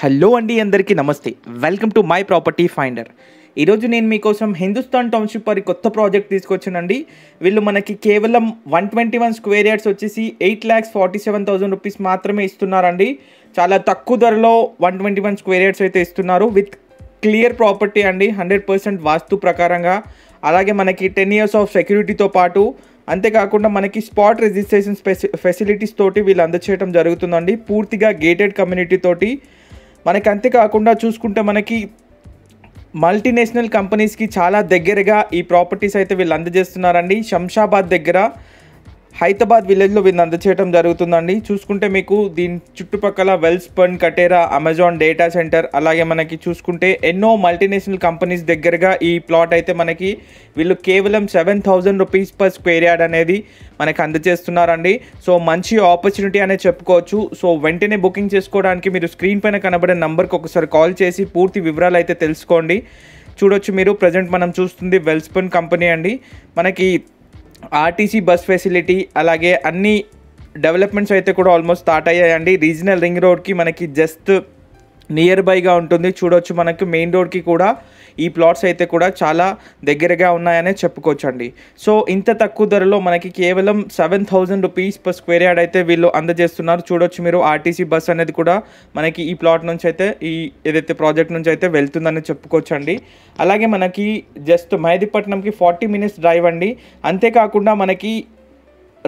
hello అండి అందరికీ నమస్తే welcome to my property finder ఈరోజు నేను మీకోసం హిందుస్థాన్ టౌన్షిప్ వారి కొత్త ప్రాజెక్ట్ తీసుకొచ్చానండి వీళ్ళు మనకి కేవలం one twenty one square yards వచ్చేసి eight lakhs forty seven thousand rupees మాత్రమే ఇస్తున్నారండి చాలా తక్కువ ధరలో one twenty one square yards అయితే ఇస్తున్నారు విత్ క్లియర్ ప్రాపర్టీ అండి హండ్రెడ్ పర్సెంట్ వాస్తు ప్రకారంగా అలాగే మనకి టెన్ ఇయర్స్ ఆఫ్ సెక్యూరిటీతో పాటు అంతేకాకుండా మనకి స్పాట్ రిజిస్ట్రేషన్ ఫెసిలిటీస్ తోటి వీళ్ళు అందచేయడం జరుగుతుందండి పూర్తిగా గేటెడ్ కమ్యూనిటీ తోటి మనకి అంతేకాకుండా చూసుకుంటే మనకి మల్టీనేషనల్ కంపెనీస్కి చాలా దగ్గరగా ఈ ప్రాపర్టీస్ అయితే వీళ్ళు అందజేస్తున్నారండి శంషాబాద్ దగ్గర హైదరాబాద్ విలేజ్లో వీళ్ళు అందచేయడం జరుగుతుందండి చూసుకుంటే మీకు దీని చుట్టుపక్కల వెల్స్ పన్ కటేరా అమెజాన్ డేటా సెంటర్ అలాగే మనకి చూసుకుంటే ఎన్నో మల్టీనేషనల్ కంపెనీస్ దగ్గరగా ఈ ప్లాట్ అయితే మనకి వీళ్ళు కేవలం seven thousand rupees per square yard అనేది మనకి అందజేస్తున్నారండి సో మంచి ఆపర్చునిటీ అనే చెప్పుకోవచ్చు సో వెంటనే బుకింగ్ చేసుకోవడానికి మీరు స్క్రీన్ పైన కనబడే నంబర్కి ఒకసారి కాల్ చేసి పూర్తి వివరాలు అయితే తెలుసుకోండి చూడొచ్చు మీరు ప్రజెంట్ మనం చూస్తుంది వెల్స్పన్ కంపెనీ అండి మనకి ఆర్టీసీ బస్ ఫెసిలిటీ అలాగే అన్ని డెవలప్మెంట్స్ అయితే కూడా ఆల్మోస్ట్ స్టార్ట్ అయ్యాయండి రీజనల్ రింగ్ రోడ్కి మనకి జస్ట్ నియర్ బైగా ఉంటుంది చూడవచ్చు మనకి మెయిన్ రోడ్కి కూడా ఈ ప్లాట్స్ అయితే కూడా చాలా దగ్గరగా ఉన్నాయనే చెప్పుకోవచ్చండి సో ఇంత తక్కువ ధరలో మనకి కేవలం seven thousand rupees per square yard అయితే వీళ్ళు అందజేస్తున్నారు చూడొచ్చు మీరు ఆర్టీసీ బస్ అనేది కూడా మనకి ఈ ప్లాట్ నుంచి అయితే ఈ ఏదైతే ప్రాజెక్ట్ నుంచి అయితే వెళ్తుందని చెప్పుకోవచ్చండి అలాగే మనకి జస్ట్ మహదీపట్నంకి ఫార్టీ మినిట్స్ డ్రైవ్ అండి అంతేకాకుండా మనకి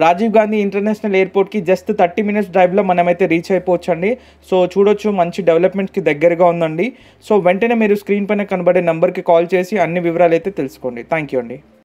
రాజీవ్ గాంధీ ఇంటర్నేషనల్ ఎయిర్పోర్ట్కి జస్ట్ థర్టీ మినిట్స్ డ్రైవ్లో మనమైతే రీచ్ అయిపోవచ్చండి సో చూడొచ్చు మంచి డెవలప్మెంట్కి దగ్గరగా ఉందండి సో వెంటనే మీరు స్క్రీన్ పైన కనబడే నెంబర్కి కాల్ చేసి అన్ని వివరాలు అయితే తెలుసుకోండి థ్యాంక్ యూ అండి